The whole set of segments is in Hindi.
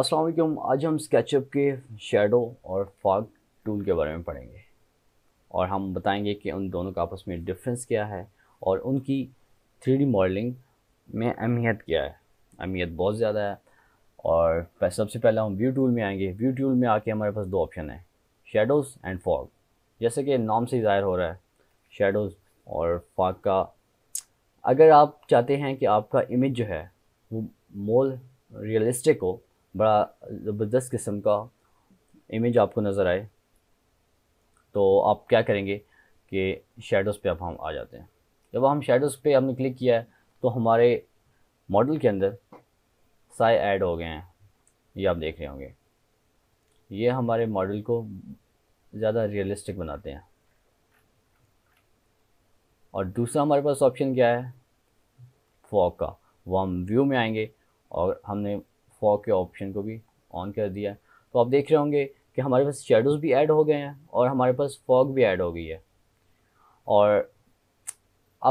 अस्सलाम वालेकुम आज हम स्केचअप के शेडो और फॉग टूल के बारे में पढ़ेंगे और हम बताएंगे कि उन दोनों का आपस में डिफरेंस क्या है और उनकी थ्री मॉडलिंग में अहमियत क्या है अहमियत बहुत ज़्यादा है और सबसे पहले हम व्यू टूल में आएंगे व्यू टूल में आके हमारे पास दो ऑप्शन हैं शेडोज़ एंड फॉग जैसे कि नाम से ज़ाहिर हो रहा है शेडोज़ और फॉग का अगर आप चाहते हैं कि आपका इमेज जो है वो मोर रियलिस्टिक हो बड़ा ज़बरदस्त किस्म का इमेज आपको नज़र आए तो आप क्या करेंगे कि शेडोज़ पे अब हम आ जाते हैं जब हम शेडोज़ पे हमने क्लिक किया है तो हमारे मॉडल के अंदर साए ऐड हो गए हैं ये आप देख रहे होंगे ये हमारे मॉडल को ज़्यादा रियलिस्टिक बनाते हैं और दूसरा हमारे पास ऑप्शन क्या है फॉग का वो हम व्यू में आएंगे और हमने फॉग के ऑप्शन को भी ऑन कर दिया है तो आप देख रहे होंगे कि हमारे पास शेडोज़ भी ऐड हो गए हैं और हमारे पास फॉग भी ऐड हो गई है और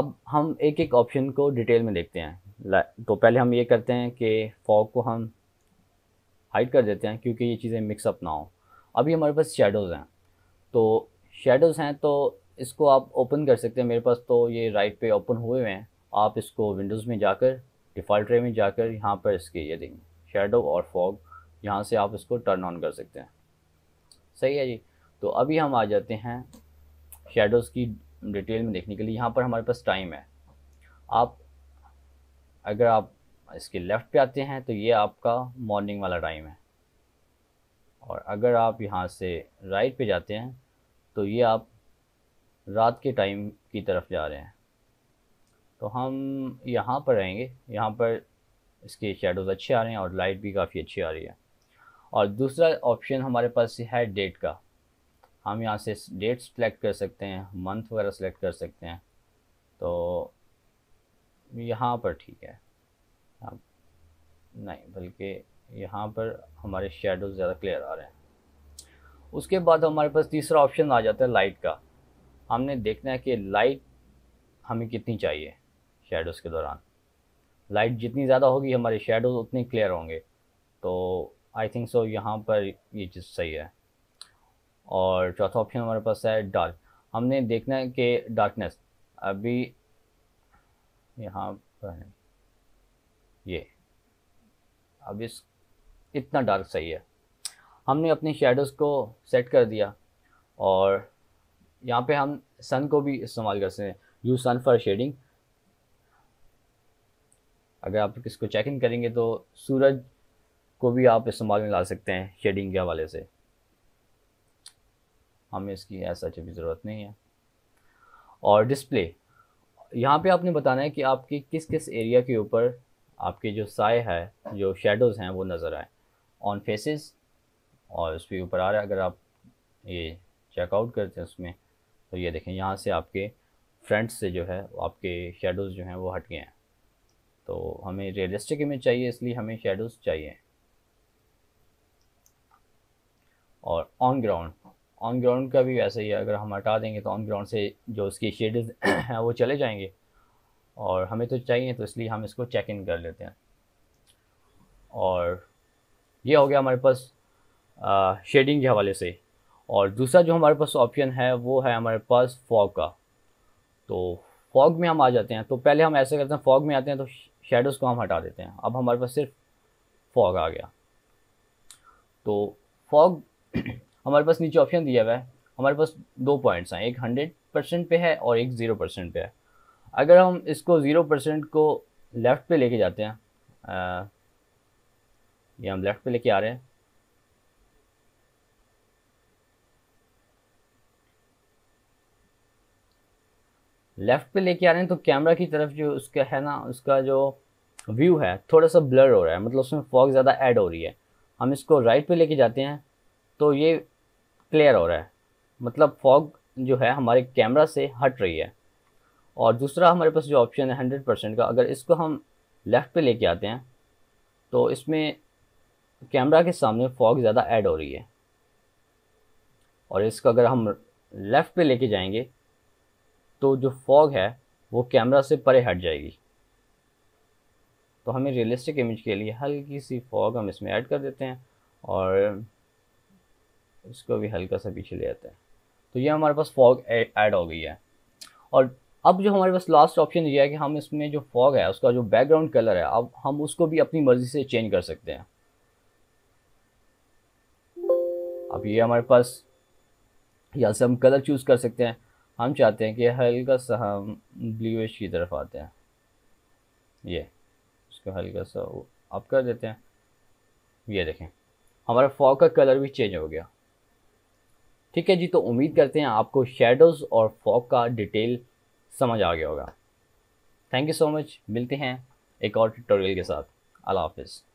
अब हम एक एक ऑप्शन को डिटेल में देखते हैं तो पहले हम ये करते हैं कि फॉग को हम हाइड कर देते हैं क्योंकि ये चीज़ें मिक्सअप ना हो अभी हमारे पास शेडोज़ हैं तो शेडोज़ हैं तो इसको आप ओपन कर सकते हैं मेरे पास तो ये राइट पे ओपन हुए हुए हैं आप इसको विंडोज़ में जाकर डिफ़ॉल्ट रे में जाकर यहाँ पर इसके ये देंगे शेडो और फॉग यहाँ से आप इसको टर्न ऑन कर सकते हैं सही है जी तो अभी हम आ जाते हैं शेडोज़ की डिटेल में देखने के लिए यहाँ पर हमारे पास टाइम है आप अगर आप इसके लेफ़्ट पे आते हैं तो ये आपका मॉर्निंग वाला टाइम है और अगर आप यहाँ से राइट पे जाते हैं तो ये आप रात के टाइम की तरफ जा रहे हैं तो हम यहाँ पर रहेंगे यहाँ पर इसके शेडोज़ अच्छे आ रहे हैं और लाइट भी काफ़ी अच्छी आ रही है और दूसरा ऑप्शन हमारे पास है डेट का हम यहाँ से डेट सेलेक्ट कर सकते हैं मंथ वगैरह सेलेक्ट कर सकते हैं तो यहाँ पर ठीक है नहीं बल्कि यहाँ पर हमारे शेडोज़ ज़्यादा क्लियर आ रहे हैं उसके बाद हमारे पास तीसरा ऑप्शन आ जाता है लाइट का हमने देखना है कि लाइट हमें कितनी चाहिए शेडोज़ के दौरान लाइट जितनी ज़्यादा होगी हमारे शेडोज उतने क्लियर होंगे तो आई थिंक सो यहाँ पर ये चीज़ सही है और चौथा ऑप्शन हमारे पास है डार्क हमने देखना है कि डार्कनेस अभी यहाँ पर है ये अब इस इतना डार्क सही है हमने अपने शेडोज़ को सेट कर दिया और यहाँ पे हम सन को भी इस्तेमाल कर सकते हैं यूज सन फॉर शेडिंग अगर आप इसको चेक इन करेंगे तो सूरज को भी आप इस्तेमाल में ला सकते हैं शेडिंग के हवाले से हमें इसकी ऐसा अच्छी ज़रूरत नहीं है और डिस्प्ले यहाँ पे आपने बताना है कि आपके किस किस एरिया के ऊपर आपके जो साय है जो शेडोज़ हैं वो नज़र आए ऑन फेसेस और उसके ऊपर आ रहा है अगर आप ये चेकआउट करते हैं उसमें तो ये देखें यहाँ से आपके फ्रंट से जो है आपके शेडोज़ जो हैं वो हट गए हैं तो हमें रियलिस्टिक इमेज चाहिए इसलिए हमें शेडोज़ चाहिए और ऑन ग्राउंड ऑन ग्राउंड का भी वैसे ही है अगर हम हटा देंगे तो ऑन ग्राउंड से जो उसकी शेडेज हैं वो चले जाएंगे और हमें तो चाहिए तो इसलिए हम इसको चेक इन कर लेते हैं और ये हो गया हमारे पास शेडिंग के हवाले से और दूसरा जो हमारे पास ऑप्शन है वो है हमारे पास फॉग का तो फॉग में हम आ जाते हैं तो पहले हम ऐसे करते हैं फॉग में आते हैं तो शेडोज़ को हम हटा देते हैं अब हमारे पास सिर्फ फॉग आ गया तो फॉग हमारे पास नीचे ऑप्शन दिया हुआ है हमारे पास दो पॉइंट्स हैं एक हंड्रेड परसेंट पे है और एक ज़ीरो परसेंट पे है अगर हम इसको ज़ीरो परसेंट को लेफ़्ट पे लेके जाते हैं ये हम लेफ़्ट पे लेके आ रहे हैं लेफ़्ट पे लेके आ रहे हैं तो कैमरा की तरफ जो उसका है ना उसका जो व्यू है थोड़ा सा ब्लर हो रहा है मतलब उसमें फॉग ज़्यादा ऐड हो रही है हम इसको राइट पे लेके जाते हैं तो ये क्लियर हो रहा है मतलब फॉग जो है हमारे कैमरा से हट रही है और दूसरा हमारे पास जो ऑप्शन है हंड्रेड परसेंट का अगर इसको हम लेफ़्ट पे लेके आते हैं तो इसमें कैमरा के सामने फॉग ज़्यादा ऐड हो रही है और इसको अगर हम लेफ़्ट पे लेके जाएंगे तो जो फॉग है वो कैमरा से परे हट जाएगी तो हमें रियलिस्टिक इमेज के लिए हल्की सी फॉग हम इसमें ऐड कर देते हैं और इसको भी हल्का सा पीछे ले आते हैं तो ये हमारे पास फॉग ऐड हो गई है और अब जो हमारे पास लास्ट ऑप्शन ये है कि हम इसमें जो फॉग है उसका जो बैकग्राउंड कलर है अब हम उसको भी अपनी मर्जी से चेंज कर सकते हैं अब ये हमारे पास यहाँ से हम कलर चूज़ कर सकते हैं हम चाहते हैं कि हल्का सा हम ब्लूश की तरफ आते हैं ये इसको हल्का सा आप कर देते हैं ये देखें हमारा फॉग का कलर भी चेंज हो गया ठीक है जी तो उम्मीद करते हैं आपको शेडोज़ और फॉग का डिटेल समझ आ गया होगा थैंक यू सो मच मिलते हैं एक और ट्यूटोरियल के साथ अल्लाह हाफिज़